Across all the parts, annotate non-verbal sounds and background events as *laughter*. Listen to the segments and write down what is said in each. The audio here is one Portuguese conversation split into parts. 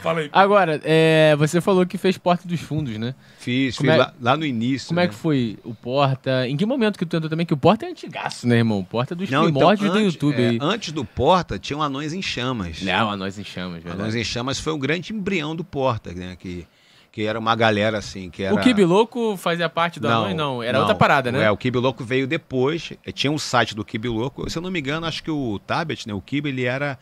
Fala aí. Agora, é, você falou que fez Porta dos Fundos, né? Fiz, como fiz é, lá, lá, no início. Como é né? é que foi o Porta? Em que momento que tu entrou também? Que o Porta é antigaço, né, irmão? O Porta é dos Não, então, primórdios então, antes, do YouTube. É, antes do Porta, o Anões em Chamas. Não, Anões em Chamas, verdade. Anões em Chamas foi o grande embrião do Porta, né? Que que era uma galera assim, que era... O Kibe Louco fazia parte do não, Não, era não, outra parada, né? É, o Kibe Louco veio depois, tinha um site do Kibe Louco, se eu não me engano, acho que o Tablet, né, o Kibe, ele era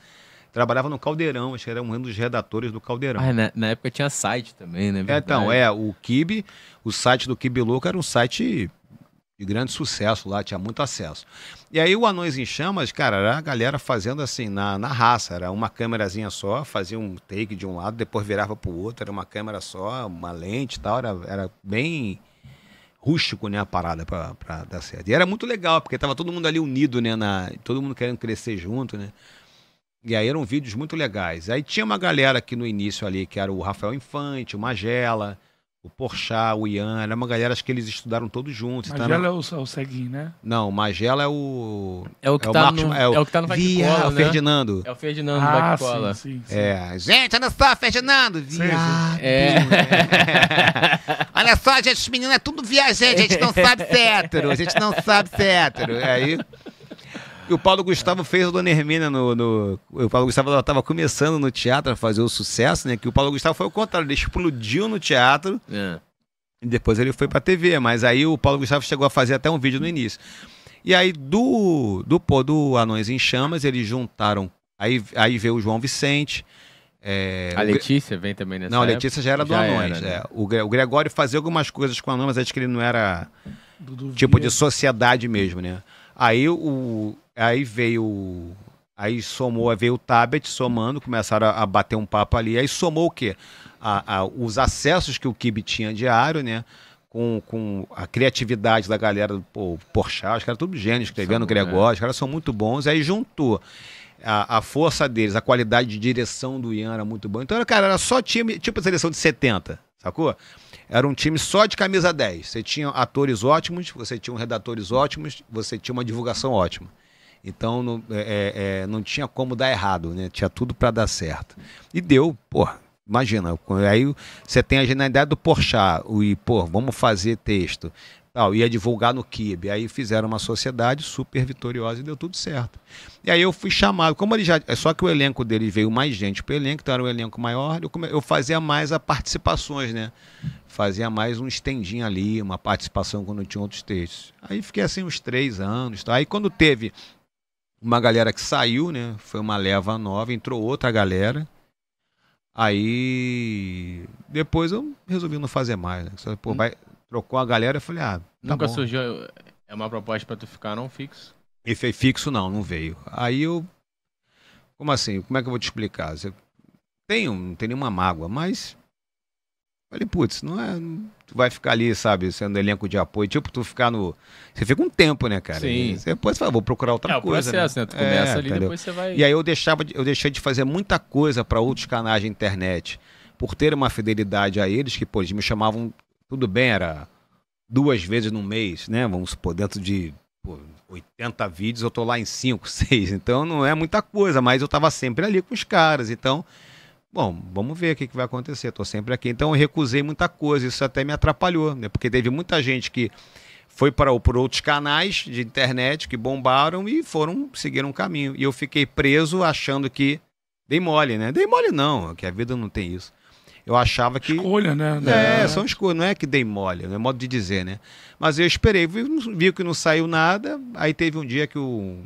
Trabalhava no Caldeirão, acho que era um dos redatores do Caldeirão. Ah, na, na, época tinha site também, né? É, então, é, o Kibe, o site do Kibe Louco era um site de grande sucesso lá, tinha muito acesso. E aí o Anões em Chamas, cara, era a galera fazendo assim, na, na raça, era uma câmerazinha só, fazia um take de um lado, depois virava para o outro, era uma câmera só, uma lente e tal, era, era bem rústico, né, a parada para dar certo. E era muito legal, porque tava todo mundo ali unido, né, na, todo mundo querendo crescer junto, né. E aí eram vídeos muito legais. Aí tinha uma galera aqui no início ali, que era o Rafael Infante, o Magela, o Porchat, o Ian. Era uma galera acho que eles estudaram todos juntos. Então Magela tá Magela é, o, é o né? Não, Magela é o... É o que é o tá Marcos, no... É o... é o que tá no Via, é o né? Ferdinando. É o Ferdinando ah, do Sim, sim, sim. É. Gente, olha só, Ferdinando. Viado. É. *laughs* olha só, gente, os meninos é tudo viajante. A gente não sabe se é hétero. A gente não sabe se é hétero. Aí... E o Paulo Gustavo fez a Dona Hermínia no, no. O Paulo Gustavo estava começando no teatro a fazer o sucesso, né? Que o Paulo Gustavo foi o contrário, ele explodiu no teatro. É. E depois ele foi pra TV, mas aí o Paulo Gustavo chegou a fazer até um vídeo no início. E aí do do, do, do Anões em Chamas, eles juntaram. Aí, aí veio o João Vicente. É, a Letícia o, vem também nessa Não, a Letícia já era do já Anões. Era, né? é, o, o, Gregório fazia algumas coisas com Anões, mas acho que ele não era do, tipo de sociedade mesmo, né? Aí o, Aí veio. Aí somou, aí veio o tablet somando, começaram a, bater um papo ali. Aí somou o quê? A, a, os acessos que o Kibe tinha diário, né? Com, com a criatividade da galera, o Porchat, os caras tudo gênio escrevendo tá Gregório, é. os caras são muito bons. Aí juntou a, a, força deles, a qualidade de direção do Ian era muito boa. Então, cara, era só time, tipo a seleção de 70, sacou? Era um time só de camisa 10. Você tinha atores ótimos, você tinha um redatores ótimos, você tinha uma divulgação ótima. Então não, é, é, é, não tinha como dar errado, né? Tinha tudo para dar certo. E deu, pô, Imagina, aí você tem a genialidade do Porchat, o e, pô, vamos fazer texto. Tal, ia divulgar no Kib. Aí fizeram uma sociedade super vitoriosa e deu tudo certo. E aí eu fui chamado. Como ele já. É só que o elenco dele veio mais gente para o elenco, então era um elenco maior. Eu, come, eu fazia mais as participações, né? Fazia mais um estendinho ali, uma participação quando tinha outros textos. Aí fiquei assim uns três anos. Tá? Aí quando teve uma galera que saiu, né? Foi uma leva nova, entrou outra galera. Aí depois eu resolvi não fazer mais. Né? Só, pô, hum. vai, trocou a galera, eu falei, ah. Tá Nunca bom. surgiu é uma proposta para tu ficar não fixo? E foi fixo não, não veio. Aí eu. Como assim? Como é que eu vou te explicar? Você, tenho, não tem nenhuma mágoa, mas Falei, putz, não é. Tu vai ficar ali, sabe, sendo elenco de apoio. Tipo, tu ficar no. Você fica um tempo, né, cara? Sim. E você depois fala, vou procurar outra é, coisa. É o processo, né? né? Tu começa é, ali, entendeu? depois você vai. E aí eu, deixava, eu deixei de fazer muita coisa para outros canais de internet. Por ter uma fidelidade a eles, que, pô, eles me chamavam. Tudo bem, era duas vezes no mês, né? Vamos supor, dentro de pô, 80 vídeos, eu tô lá em 5, 6. *laughs* Então não é muita coisa, mas eu tava sempre ali com os caras. Então Bom, vamos ver o que, que vai acontecer. Estou sempre aqui. Então eu recusei muita coisa. Isso até me atrapalhou, né? Porque teve muita gente que foi para por outros canais de internet que bombaram e foram seguir um caminho. E eu fiquei preso achando que dei mole, né? Dei mole não, que a vida não tem isso. Eu achava que escolha, né? É, é. são escolhas, não é que dei mole, é modo de dizer, né? Mas eu esperei, vi, vi que não saiu nada. Aí teve um dia que o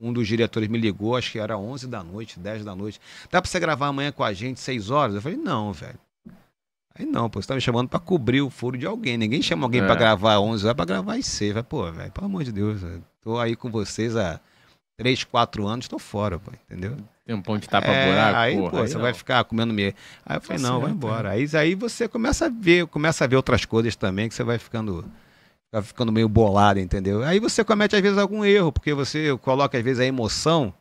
um dos diretores me ligou, acho que era 11 da noite, 10 da noite. Dá pra você gravar amanhã com a gente, 6 horas? Eu falei, não, velho. Aí não, pô, você tá me chamando pra cobrir o furo de alguém. Ninguém chama alguém é. para gravar 11 horas, pra gravar em 6. Vai, pô, velho, pelo amor de Deus, véio. tô aí com vocês há 3, 4 anos, tô fora, pô, entendeu? Tem um ponto de tapa é, buraco, aí, porra, pô, aí você não. vai ficar comendo meia. Aí eu falei, tá não, vai embora. É. Aí, aí você começa a ver, começa a ver outras coisas também que você vai ficando Tá ficando meio bolado, entendeu? Aí você comete, às vezes, algum erro, porque você coloca, às vezes, a emoção.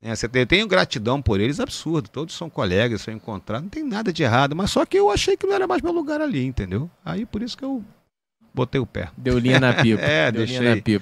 Né? Você tem, eu tenho gratidão por eles, absurdo. Todos são colegas, são encontrados, não tem nada de errado. Mas só que eu achei que não era mais meu lugar ali, entendeu? Aí por isso que eu botei o pé. Deu linha na *laughs* pipa. é, Deu deixei. Linha na pipa.